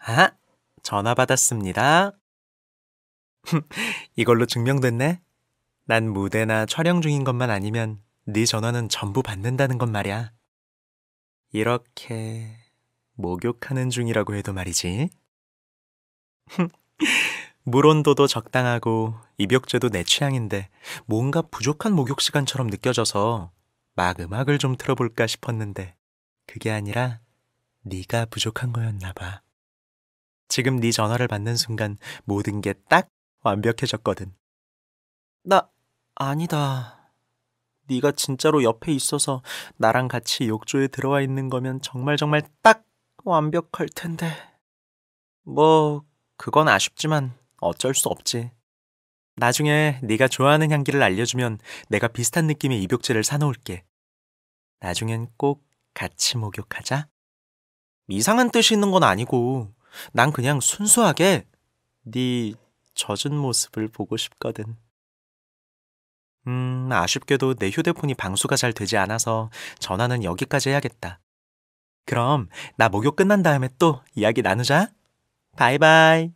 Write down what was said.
아, 전화 받았습니다. 이걸로 증명됐네. 난 무대나 촬영 중인 것만 아니면 네 전화는 전부 받는다는 건 말이야. 이렇게 목욕하는 중이라고 해도 말이지. 물온도도 적당하고 입욕제도 내 취향인데 뭔가 부족한 목욕 시간처럼 느껴져서 막 음악을 좀 틀어볼까 싶었는데 그게 아니라 네가 부족한 거였나 봐. 지금 네 전화를 받는 순간 모든 게 딱 완벽해졌거든. 나 아니다. 네가 진짜로 옆에 있어서 나랑 같이 욕조에 들어와 있는 거면 정말 정말 딱 완벽할 텐데. 뭐 그건 아쉽지만 어쩔 수 없지. 나중에 네가 좋아하는 향기를 알려주면 내가 비슷한 느낌의 입욕제를 사놓을게. 나중엔 꼭 같이 목욕하자. 이상한 뜻이 있는 건 아니고 난 그냥 순수하게 네 젖은 모습을 보고 싶거든. 음, 아쉽게도 내 휴대폰이 방수가 잘 되지 않아서 전화는 여기까지 해야겠다. 그럼 나목욕 끝난 다음에 또 이야기 나누자. 바이바이.